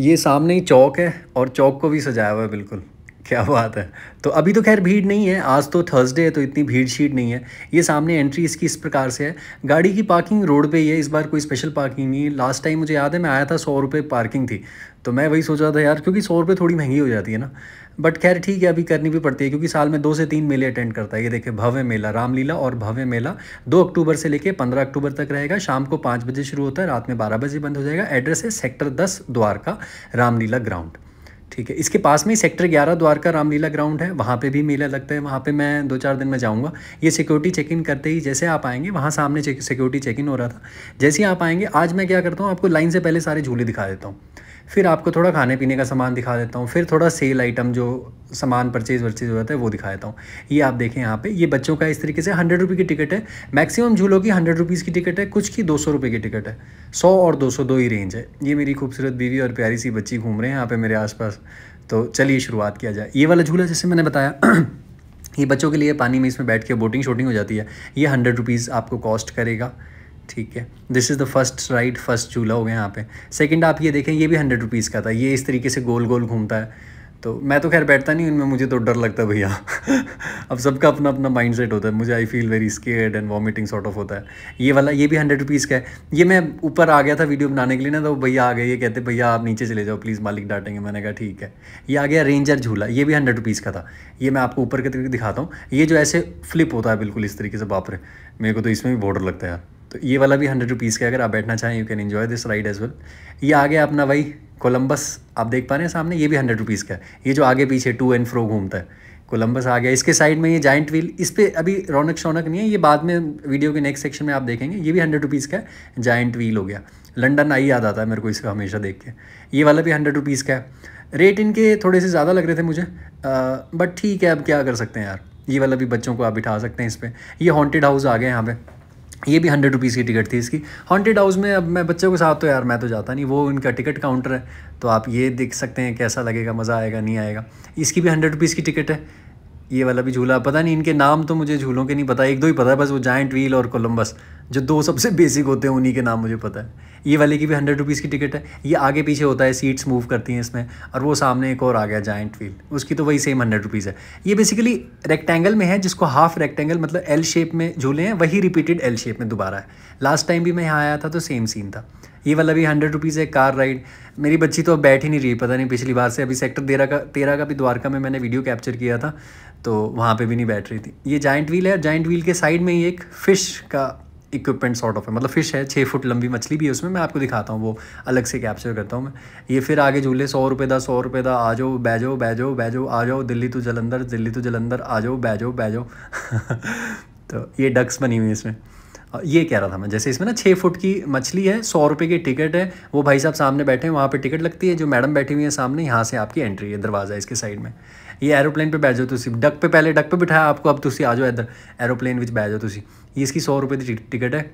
ये सामने ही चौक है और चौक को भी सजाया हुआ है बिल्कुल क्या बात है तो अभी तो खैर भीड़ नहीं है आज तो थर्सडे है तो इतनी भीड़ शीट नहीं है ये सामने एंट्री इसकी इस प्रकार से है गाड़ी की पार्किंग रोड पे ही है इस बार कोई स्पेशल पार्किंग नहीं लास्ट टाइम मुझे याद है मैं आया था सौ रुपये पार्किंग थी तो मैं वही सोच रहा था यार क्योंकि सौ रुपये थोड़ी महंगी हो जाती है ना बट खैर ठीक है अभी करनी भी पड़ती है क्योंकि साल में दो से तीन मेले अटेंड करता है ये देखिए भव्य मेला रामलीला और भव्य मेला दो अक्टूबर से लेकर पंद्रह अक्टूबर तक रहेगा शाम को पाँच बजे शुरू होता है रात में बारह बजे बंद हो जाएगा एड्रेस है सेक्टर दस द्वारका रामलीला ग्राउंड ठीक है इसके पास में ही सेक्टर ग्यारह द्वारका रामलीला ग्राउंड है वहाँ पे भी मेला लगता है वहाँ पे मैं दो चार दिन में जाऊँगा ये सिक्योरिटी चेक इन करते ही जैसे आप आएंगे वहाँ सामने सिक्योरिटी चेक इन हो रहा था जैसे ही आप आएंगे आज मैं क्या करता हूँ आपको लाइन से पहले सारे झूले दिखा देता हूँ फिर आपको थोड़ा खाने पीने का सामान दिखा देता हूँ फिर थोड़ा सेल आइटम जो सामान परचेज़ वर्चेज जाता है वो दिखा देता हूँ ये आप देखें यहाँ पे ये बच्चों का इस तरीके से हंड्रेड रुपये की टिकट है मैक्सिमम झूलों की हंड्रेड रुपीज़ की टिकट है कुछ की दो सौ रुपये की टिकट है सौ और दो सौ दो ही रेंज है ये मेरी खूबसूरत बीवी और प्यारी सी बच्ची घूम रहे हैं यहाँ पर मेरे आसपास तो चलिए शुरुआत किया जाए ये वाला झूला जैसे मैंने बताया ये बच्चों के लिए पानी में इसमें बैठ के बोटिंग शोटिंग हो जाती है ये हंड्रेड रुपीज़ आपको कॉस्ट करेगा ठीक है this is the first ride first झूला हो गया यहाँ पे सेकंड आप ये देखें ये भी हंड्रेड रुपीज़ का था ये इस तरीके से गोल गोल घूमता है तो मैं तो खैर बैठता नहीं उनमें मुझे तो डर लगता है भैया अब सबका अपना अपना माइंड सेट होता है मुझे I feel very scared and vomiting sort of होता है ये वाला ये भी हंड्रेड रुपीज़ का है ये मैं ऊपर आ गया था वीडियो बनाने के लिए ना तो भैया आ गए ये कहते भैया आप नीचे चले जाओ प्लीज़ मालिक डांटेंगे मैंने कहा ठीक है ये आ गया रेंजर झूला ये भी हंड्रेड रुपीज़ का था ये मैं आपको ऊपर के तरीके दिखाता हूँ ये जो ऐसे फ्लिप होता है बिल्कुल इस तरीके से बापरे मेरे को तो इसमें भी बॉर्डर लगता है यार तो ये वाला भी हंड्रेड रुपीज़ का अगर आप बैठना चाहें you can enjoy this ride as well ये आ गया अपना भाई कोलम्बस आप देख पा रहे हैं सामने ये भी हंड्रेड रुपीज़ का ये जो आगे पीछे टू एंड फ्रो घूमता है कोलम्बस आ गया इसके साइड में ये जाइंट व्हील इस पर अभी रौनक शौनक नहीं है ये बाद में वीडियो के नेक्स्ट सेक्शन में आप देखेंगे ये भी हंड्रेड रुपीज़ का है जाइंट व्हील हो गया लंडन आई याद आता है मेरे को इसका हमेशा देख के ये वाला भी हंड्रेड रुपीज़ का है रेट इनके थोड़े से ज़्यादा लग रहे थे मुझे बट ठीक है अब क्या कर सकते हैं यार ये वाला भी बच्चों को आप बिठा सकते हैं इस पर ये हॉन्टेड हाउस आ गए यहाँ पर ये भी हंड्रेड रुपीज़ की टिकट थी इसकी हॉन्टेड हाउस में अब मैं बच्चों के साथ तो यार मैं तो जाता नहीं वो उनका टिकट काउंटर है तो आप ये देख सकते हैं कैसा लगेगा मज़ा आएगा नहीं आएगा इसकी भी हंड्रेड रुपीज़ की टिकट है ये वाला भी झूला पता नहीं इनके नाम तो मुझे झूलों के नहीं पता एक दो ही पता है बस वो जाइंट व्हील और कोलम्बस जो दो सबसे बेसिक होते हैं उन्हीं के नाम मुझे पता है ये वाले की भी हंड्रेड रुपीज़ की टिकट है ये आगे पीछे होता है सीट्स मूव करती हैं इसमें और वो सामने एक और आ गया जाइंट व्हील उसकी तो वही सेम हंड्रेड रुपीज़ है ये बेसिकली रेक्टेंगल में है जिसको हाफ रेक्टेंगल मतलब एल शेप में झूले हैं वही रिपीटेड एल शेप में दोबारा है लास्ट टाइम भी मैं यहाँ आया था तो सेम सीन था ये वाला भी हंड्रेड रुपीज़ है कार राइड मेरी बच्ची तो अब बैठ ही नहीं रही पता नहीं पिछली बार से अभी सेक्टर तेरह का तेरह का भी द्वारका में मैंने वीडियो कैप्चर किया था तो वहाँ पे भी नहीं बैठ रही थी ये जाइंट व्हील है जाइंट व्हील के साइड में ही एक फ़िश का इक्विपमेंट सॉर्ट ऑफ है मतलब फ़िश है छः फुट लंबी मछली भी है उसमें मैं आपको दिखाता हूँ वो अलग से कैप्चर करता हूँ मैं ये फिर आगे झूले सौ रुपये दा सौ रुपये दा आ जाओ बैजो बैजो बैजो आ जाओ दिल्ली टू जलंधर दिल्ली टू जलंधर आ जाओ बैजो बैजो तो ये डक्स बनी हुई है इसमें ये कह रहा था मैं जैसे इसमें ना छः फुट की मछली है सौ रुपये की टिकट है वो भाई साहब सामने बैठे हैं वहाँ पर टिकट लगती है जो मैडम बैठी हुई है सामने यहाँ से आपकी एंट्री है दरवाज़ा इसके साइड में ये एरोप्लेन पे बैठ जाओ तुम डक पे पहले डक पे बिठाया आपको अब तुम आ जाओ इधर एरोप्लेन विच बैठ जाओ तुम ये इसकी सौ रुपये की टिकट है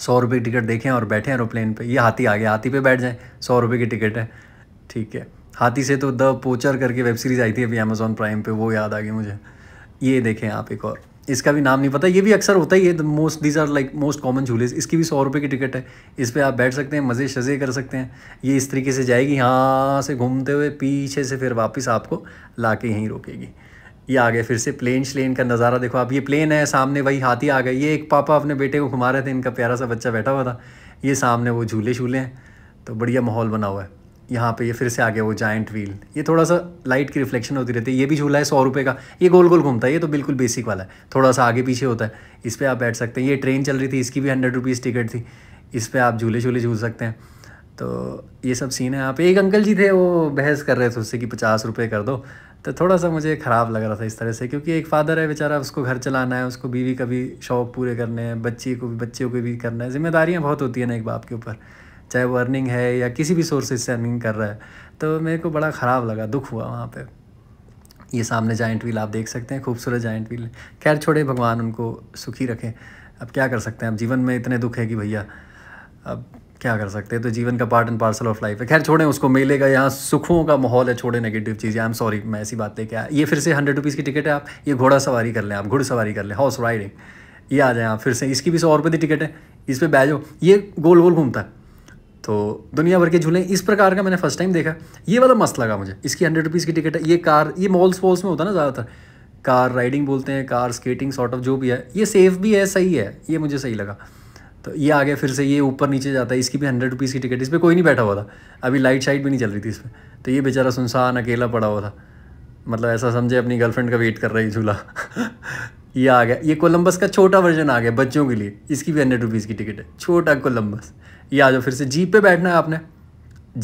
सौ रुपये की टिकट देखें और बैठे एरोप्लेन पर ये हाथी आ गया हाथी पे बैठ जाएँ सौ रुपये की टिकट है ठीक है हाथी से तो द पोचर करके वेब सीरीज़ आई थी अभी अमेज़ोन प्राइम पे वो याद आ गई मुझे ये देखें आप एक और इसका भी नाम नहीं पता ये भी अक्सर होता ही है most these are like most common झूले इसकी भी सौ रुपये की टिकट है इस पर आप बैठ सकते हैं मज़े शज़े कर सकते हैं ये इस तरीके से जाएगी यहाँ से घूमते हुए पीछे से फिर वापस आपको ला के यहीं रोकेगी ये आ गए फिर से प्लेन श्लेन का नज़ारा देखो आप ये प्लेन है सामने वही हाथी आ गए ये एक पापा अपने बेटे को घुमा रहे थे इनका प्यारा सा बच्चा बैठा हुआ था ये सामने वो झूले झूले हैं तो बढ़िया माहौल बना हुआ है यहाँ पे ये फिर से आ गया वो जाइंट व्हील ये थोड़ा सा लाइट की रिफ्लेक्शन होती रहती है ये भी झूला है सौ रुपये का ये गोल गोल घूमता है ये तो बिल्कुल बेसिक वाला है थोड़ा सा आगे पीछे होता है इस पर आप बैठ सकते हैं ये ट्रेन चल रही थी इसकी भी हंड्रेड रुपीज़ टिकट थी इस पर आप झूले झूले झूल सकते हैं तो ये सब सीन है यहाँ पे एक अंकल जी थे वो बहस कर रहे थे उससे कि पचास रुपये कर दो तो थोड़ा सा मुझे ख़राब लग रहा था इस तरह से क्योंकि एक फ़ादर है बेचारा उसको घर चलाना है उसको बीवी का भी शौक़ पूरे करने हैं बच्ची को भी बच्चों को भी करना है जिम्मेदारियाँ बहुत होती है ना एक बाप के ऊपर चाहे वो अर्निंग है या किसी भी सोर्सेज से अर्निंग कर रहा है तो मेरे को बड़ा ख़राब लगा दुख हुआ वहाँ पर ये सामने जाइंट व्हील आप देख सकते हैं खूबसूरत जाइंट व्हील खैर छोड़े भगवान उनको सुखी रखें अब क्या कर सकते हैं अब जीवन में इतने दुख है कि भैया अब क्या कर सकते हैं तो जीवन का part and parcel of life है खैर छोड़ें उसको मिलेगा यहाँ सुखों का माहौल है छोड़े नेगेटिव चीज़ें आई एम सॉरी मैं ऐसी बात लेके आया ये फिर से हंड्रेड रुपीज़ की टिकट है आप ये घोड़ा सवारी कर लें आप घुड़ सवारी कर लें हॉर्स राइडिंग ये आ जाए आप फिर से इसकी भी सौ रुपये की टिकट है इस पर बैजो ये गोल गोल घूमता है तो दुनिया भर के झूले इस प्रकार का मैंने फर्स्ट टाइम देखा ये वाला मस्त लगा मुझे इसकी हंड्रेड रुपीज़ की टिकट है ये कार ये मॉल्स वॉल्स में होता है ना ज़्यादातर कार राइडिंग बोलते हैं कार स्केटिंग सॉर्ट ऑफ जो भी है ये सेफ़ भी है सही है ये मुझे सही लगा तो ये आगे फिर से ये ऊपर नीचे जाता है इसकी भी हंड्रेड रुपीज़ की टिकट इस पर कोई नहीं बैठा हुआ था अभी लाइट शाइट भी नहीं चल रही थी इस पर तो ये बेचारा सुनसान अकेला पड़ा हुआ था मतलब ऐसा समझे अपनी गर्लफ्रेंड का वेट कर रही झूला ये आ गया ये कोलंबस का छोटा वर्जन आ गया बच्चों के लिए इसकी भी हंड्रेड रुपीज़ की टिकट है छोटा कोलंबस ये आ जाओ फिर से जीप पे बैठना है आपने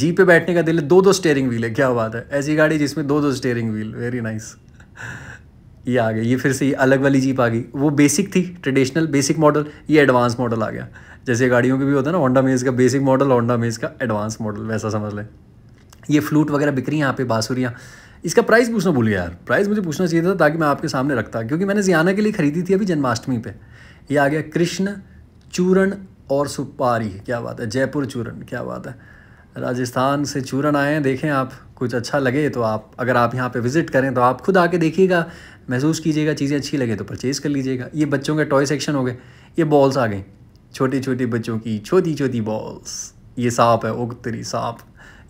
जीप पे बैठने का दिल है दो दो स्टेयरिंग व्हील है क्या बात है ऐसी गाड़ी जिसमें दो दो स्टेयरिंग व्हील वेरी नाइस ये आ गया ये फिर से ये अलग वाली जीप आ गई वो बेसिक थी ट्रेडिशनल बेसिक मॉडल ये एडवांस मॉडल आ गया जैसे गाड़ियों के भी होता है ना होंडा मेज का बेसिक मॉडल होंडा मेज का एडवांस मॉडल वैसा समझ लें ये फ्लूट वगैरह बिक रही हैं यहाँ पे बाँसुरियाँ इसका प्राइस पूछना भूल गया यार प्राइस मुझे पूछना चाहिए था ताकि मैं आपके सामने रखता क्योंकि मैंने जियाना के लिए ख़रीदी थी अभी जन्माष्टमी पे ये आ गया कृष्ण चूरण और सुपारी क्या बात है जयपुर चूरन क्या बात है राजस्थान से चूरन आए हैं देखें आप कुछ अच्छा लगे तो आप अगर आप यहाँ पे विज़िट करें तो आप खुद आके देखिएगा महसूस कीजिएगा चीज़ें अच्छी लगे तो परचेज़ कर लीजिएगा ये बच्चों के टॉय सेक्शन हो गए ये बॉल्स आ गए छोटी छोटी बच्चों की छोटी छोटी बॉल्स ये सांप है उगतरी सांप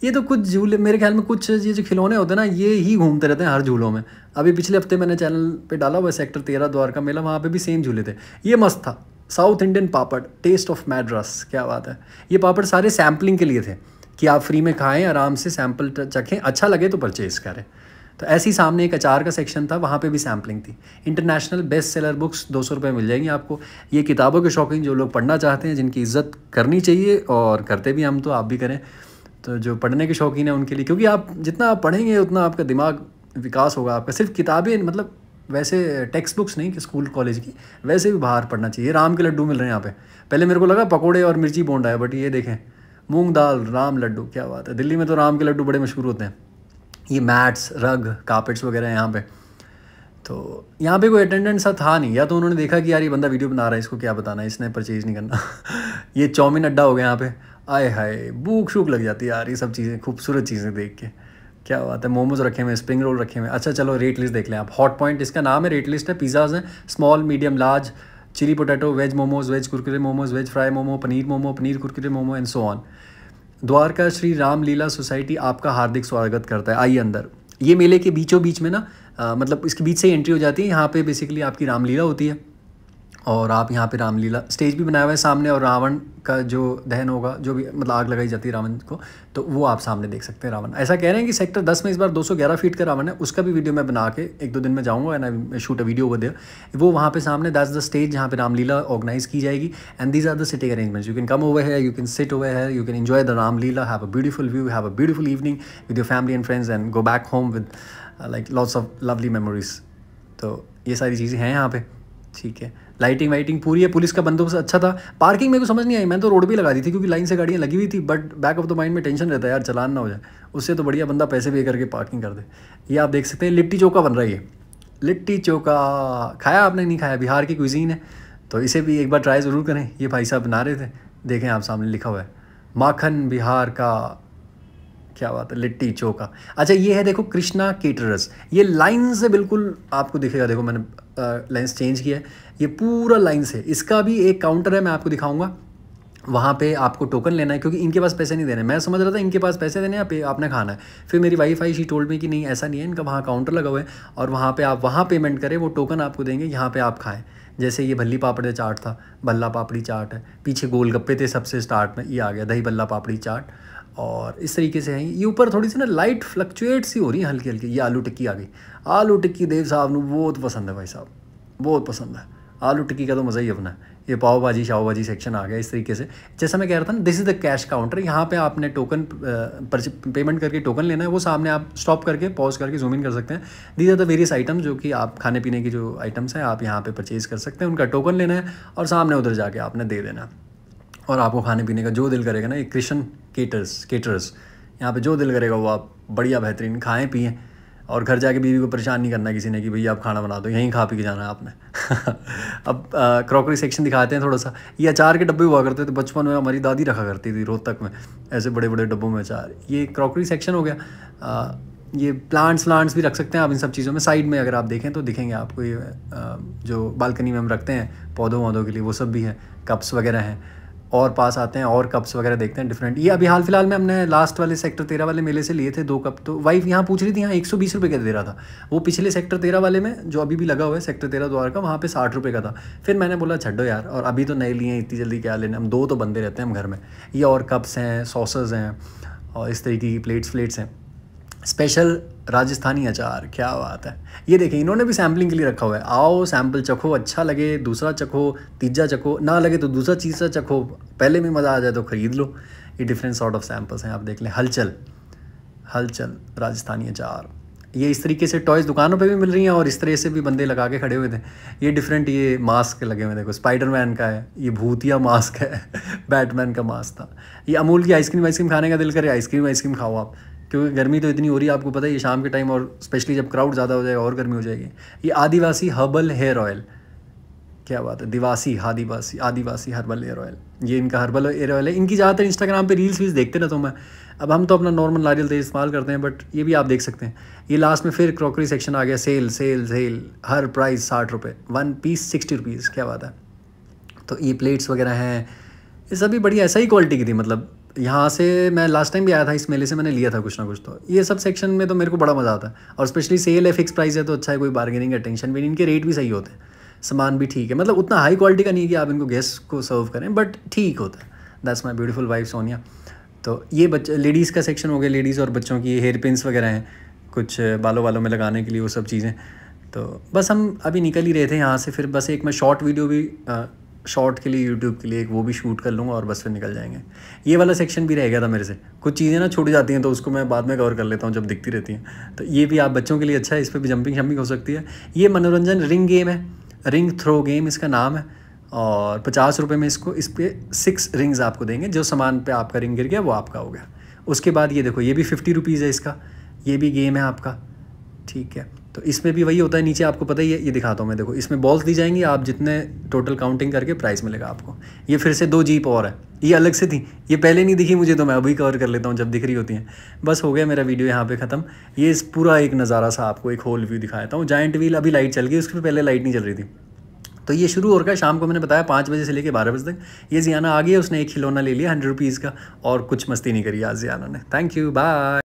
ये तो कुछ झूले मेरे ख्याल में कुछ ये जो खिलौने होते हैं ना ये ही घूमते रहते हैं हर झूलों में अभी पिछले हफ्ते मैंने चैनल पे डाला हुआ सेक्टर तेरह द्वार का मेला वहाँ पे भी सेम झूले थे ये मस्त था साउथ इंडियन पापड़ टेस्ट ऑफ मैड्रास क्या बात है ये पापड़ सारे सैम्पलिंग के लिए थे कि आप फ्री में खाएं आराम से सैम्पल चखें अच्छा लगे तो परचेज़ करें तो ऐसे ही सामने एक अचार का सेक्शन था वहाँ पे भी सैम्पलिंग थी इंटरनेशनल बेस्ट सेलर बुक्स दो सौ रुपये मिल जाएंगी आपको ये किताबों के शौकीन जो लोग पढ़ना चाहते हैं जिनकी इज्जत करनी चाहिए और करते भी हम तो आप भी करें तो जो पढ़ने के शौकीन हैं उनके लिए क्योंकि आप जितना आप पढ़ेंगे उतना आपका दिमाग विकास होगा आपका सिर्फ किताबें मतलब वैसे टेक्स्ट बुक्स नहीं कि स्कूल कॉलेज की वैसे भी बाहर पढ़ना चाहिए राम के लड्डू मिल रहे हैं यहाँ पे पहले मेरे को लगा पकोड़े और मिर्ची बोंडा है बट ये देखें मूंग दाल राम लड्डू क्या बात है दिल्ली में तो राम के लड्डू बड़े मशहूर होते हैं ये मैट्स रग कारपेट्स वगैरह हैं यहाँ पर तो यहाँ पे कोई अटेंडेंट सा था नहीं या तो उन्होंने देखा कि यार ये बंदा वीडियो बना रहा है इसको क्या बताना है इसने परचेज़ नहीं करना ये चौमिन अड्डा हो गया यहाँ पे आए हाय भूख शूख लग जाती है यार ये सब चीज़ें खूबसूरत चीज़ें देख के क्या बात है मोमोज रखे हुए स्प्रिंग रोल रखे हुए अच्छा चलो रेट लिस्ट देख लें आप हॉट पॉइंट इसका नाम है रेट लिस्ट है पिज़्ज़ाज हैं small medium large chilli potato veg momos veg कुरकुरे मोमोज वेज फ्राई मोमो पनीर मोमो पनीर कुरकुरे momo and so on Dwarka Shri Ramlila society आपका हार्दिक स्वागत करता है आइए अंदर ये मेले के बीचों बीच में ना आ, मतलब इसके बीच से एंट्री हो जाती है यहाँ पे बेसिकली आपकी रामलीला होती है और आप यहाँ पे रामलीला स्टेज भी बनाया हुआ है सामने और रावण का जो दहन होगा जो भी मतलब आग लगाई जाती है रावण को तो वो आप सामने देख सकते हैं रावण ऐसा कह रहे हैं कि सेक्टर 10 में इस बार 211 फीट का रावण है उसका भी वीडियो मैं बना के एक दो दिन में जाऊँगा and I shoot a video over there वो वहाँ पे सामने दैट द स्टेज जहाँ पर रामलीला ऑर्गेनाइज की जाएगी and these are the sitting arrangements you can come over here you can sit over here you can enjoy the Ramlila have a beautiful view have a beautiful evening with your family and friends and go back home with like lots of lovely memories तो ये सारी चीज़ें हैं यहाँ पे ठीक है lighting वाइटिंग पूरी है पुलिस का बंदोबस्त अच्छा था पार्किंग मेरे को समझ नहीं आई मैंने तो रोड भी लगा दी थी क्योंकि लाइन से गाड़ियाँ लगी हुई थी but back of the mind में टेंशन रहता है यार चलान ना हो जाए उससे तो बढ़िया बंदा पैसे पे करके पार्किंग कर दे ये आप देख सकते हैं लिट्टी चौका बन रहा है ये लिट्टी चौका खाया आपने नहीं खाया बिहार की क्विजीन है तो इसे भी एक बार ट्राई ज़रूर करें ये भाई साहब बना रहे थे देखें आप सामने लिखा हुआ है माखन बिहार का क्या बात है लिट्टी चोखा अच्छा ये है देखो कृष्णा केटरस ये लाइन से बिल्कुल आपको दिखेगा देखो मैंने लाइन्स चेंज किया है ये पूरा लाइन से इसका भी एक काउंटर है मैं आपको दिखाऊंगा वहाँ पे आपको टोकन लेना है क्योंकि इनके पास पैसे नहीं देने मैं समझ रहा था इनके पास पैसे देने पे आपने खाना है फिर मेरी वाइफ आई शी टोल्ड में कि नहीं ऐसा नहीं है इनका वहाँ काउंटर लगा हुआ है और वहाँ पे आप वहाँ पेमेंट करें वो टोकन आपको देंगे यहाँ पे आप खाएं जैसे ये भल्ली पापड़ी चाट था भल्ला पापड़ी चाट है पीछे गोलगप्पे थे सबसे स्टार्ट में ये आ गया दही भल्ला पापड़ी चाट और इस तरीके से है ये ऊपर थोड़ी सी ना लाइट फ्लक्चुएट सी हो रही है हल्की हल्की ये आलू टिक्की आ गई आलू टिक्की देव साहब ਨੂੰ बहुत पसंद है भाई साहब बहुत पसंद है आलू टिक्की का तो मज़ा ही अपना ये पाव भाजी शाव भाजी सेक्शन आ गया इस तरीके से जैसा मैं कह रहा था ना this is the cash counter यहाँ पे आपने टोकन पेमेंट करके टोकन लेना है वो सामने आप स्टॉप करके पॉज करके जूम इन कर सकते हैं these are the various item जो कि आप खाने पीने की जो आइटम्स हैं आप यहाँ पे परचेज़ कर सकते हैं उनका टोकन लेना है और सामने उधर जाके आपने दे देना और आपको खाने पीने का जो दिल करेगा ना ये क्रिशन केटर्स केटर्स यहाँ पे जो दिल करेगा वो आप बढ़िया बेहतरीन खाएँ पिएँ और घर जाके बीवी को परेशान नहीं करना किसी ने कि भैया आप खाना बना दो यहीं खा पी के जाना है आपने अब क्रॉकरी सेक्शन दिखाते हैं थोड़ा सा ये अचार के डब्बे हुआ करते थे बचपन में हमारी दादी रखा करती थी रोहतक में ऐसे बड़े बड़े डब्बों में अचार ये क्रॉकरी सेक्शन हो गया ये प्लांट्स व्लांट्स भी रख सकते हैं आप इन सब चीज़ों में साइड में अगर आप देखें तो दिखेंगे आपको ये जो बालकनी में हम रखते हैं पौधों वौधों के लिए वो सब भी है कप्स वगैरह हैं और पास आते हैं और कप्स वगैरह देखते हैं डिफरेंट ये अभी हाल फिलहाल में हमने लास्ट वाले सेक्टर तेरह वाले मेले से लिए थे दो कप तो वाइफ यहाँ पूछ रही थी यहाँ एक सौ बीस रुपये का दे रहा था वो पिछले सेक्टर तेरह वाले में जो अभी भी लगा हुआ है सेक्टर तेरह द्वारा का वहाँ पे साठ रुपये का था फिर मैंने बोला छड्डो यार और अभी तो नए लिए इतनी जल्दी क्या लेने हम दो तो बंदे रहते हैं हम घर में ये और कप्स हैं सॉसेज हैं और इस तरीके की प्लेट्स फ्लेट्स हैं स्पेशल राजस्थानी अचार क्या बात है ये देखें इन्होंने भी सैम्पलिंग के लिए रखा हुआ है आओ सैम्पल चखो अच्छा लगे दूसरा चखो तीजा चखो ना लगे तो दूसरा तीसरा चखो पहले में मज़ा आ जाए तो ख़रीद लो ये डिफरेंट सॉर्ट ऑफ सैम्पल्स हैं आप देख लें हलचल हलचल राजस्थानी अचार ये इस तरीके से टॉयज़ दुकानों पे भी मिल रही हैं और इस तरह से भी बंदे लगा के खड़े हुए थे ये डिफरेंट ये मास्क लगे हुए देखो स्पाइडरमैन का है ये भूतिया मास्क है बैटमैन का मास्क था ये अमूल की आइसक्रीम आइसक्रीम खाने का दिल करे आइसक्रीम आइसक्रीम खाओ आप क्योंकि गर्मी तो इतनी हो रही है आपको पता है ये शाम के टाइम और स्पेशली जब क्राउड ज़्यादा हो जाएगा और गर्मी हो जाएगी ये आदिवासी हर्बल हेयर ऑयल क्या बात है दिवासी Adivasi Adivasi herbal hair oil ये इनका हर्बल हेयर ऑयल है इनकी ज़्यादातर इंस्टाग्राम पे रील्स वील्स देखते ना तो मैं अब हम तो अपना नॉर्मल नारियल तेल इस्तेमाल करते हैं बट ये भी आप देख सकते हैं ये लास्ट में फिर क्रॉकरी सेक्शन आ गया सेल सेल सेल हर प्राइस साठ रुपये वन पीस सिक्सटी रुपीज़ क्या बात है तो ये प्लेट्स वगैरह हैं ये सभी बढ़िया ऐसा ही क्वालिटी की थी मतलब यहाँ से मैं लास्ट टाइम भी आया था इस मेले से मैंने लिया था कुछ ना कुछ तो ये सब सेक्शन में तो मेरे को बड़ा मज़ा आता है और स्पेशली सेल है फिक्स प्राइस है तो अच्छा है कोई बार्गेनिंग है टेंशन भी नहीं इनके रेट भी सही होते हैं सामान भी ठीक है मतलब उतना हाई क्वालिटी का नहीं है कि आप इनको गेस्ट को सर्व करें बट ठीक होता है that's my beautiful wife Sonia तो ये बच्चे लेडीज़ का सेक्शन हो गया लेडीज़ और बच्चों की हेयर पिंस वगैरह हैं कुछ बालों वालों में लगाने के लिए वो सब चीज़ें तो बस हम अभी निकल ही रहे थे यहाँ से फिर बस एक मैं शॉर्ट वीडियो भी शॉर्ट के लिए यूट्यूब के लिए एक वो भी शूट कर लूँगा और बस फिर निकल जाएंगे ये वाला सेक्शन भी रह गया था मेरे से कुछ चीज़ें ना छूट जाती हैं तो उसको मैं बाद में कवर कर लेता हूँ जब दिखती रहती हैं तो ये भी आप बच्चों के लिए अच्छा है इस पर भी जंपिंग शम्पिंग हो सकती है ये मनोरंजन रिंग गेम है रिंग थ्रो गेम इसका नाम है और पचास रुपये में इसको इस पर सिक्स रिंग्स आपको देंगे जो सामान पर आपका रिंग गिर गया वो आपका हो गया उसके बाद ये देखो ये भी फिफ्टी रुपीज़ है इसका ये भी गेम है आपका ठीक है तो इसमें भी वही होता है नीचे आपको पता ही है ये दिखाता हूँ मैं देखो इसमें बॉल्स दी जाएंगी आप जितने टोटल काउंटिंग करके प्राइस मिलेगा आपको ये फिर से दो जीप और है ये अलग से थी ये पहले नहीं दिखी मुझे तो मैं अभी कवर कर लेता हूँ जब दिख रही होती हैं बस हो गया मेरा वीडियो यहाँ पे ख़त्म ये इस पूरा एक नज़ारा सा आपको एक होल व्यू दिखाता हूँ जॉइंट व्हील अभी लाइट चल गई उसके पहले लाइट नहीं चल रही थी तो ये शुरू हो रहा है शाम को मैंने बताया पाँच बजे से लेकर बारह बजे तक ये जियाना आ गया उसने एक खिलौना ले लिया हंड्रेड रुपीज़ का और कुछ मस्ती नहीं करी आज जियाना ने थैंक यू बाय